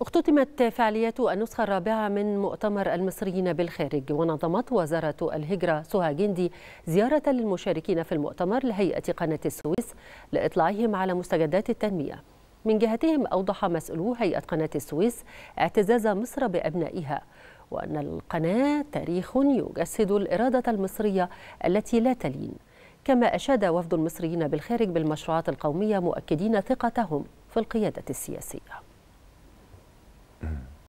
اختتمت فعاليات النسخة الرابعة من مؤتمر المصريين بالخارج ونظمت وزارة الهجرة سوها جندي زيارة للمشاركين في المؤتمر لهيئة قناة السويس لإطلاعهم على مستجدات التنمية من جهتهم أوضح مسؤولو هيئة قناة السويس اعتزاز مصر بأبنائها وأن القناة تاريخ يجسد الإرادة المصرية التي لا تلين كما أشاد وفد المصريين بالخارج بالمشروعات القومية مؤكدين ثقتهم في القيادة السياسية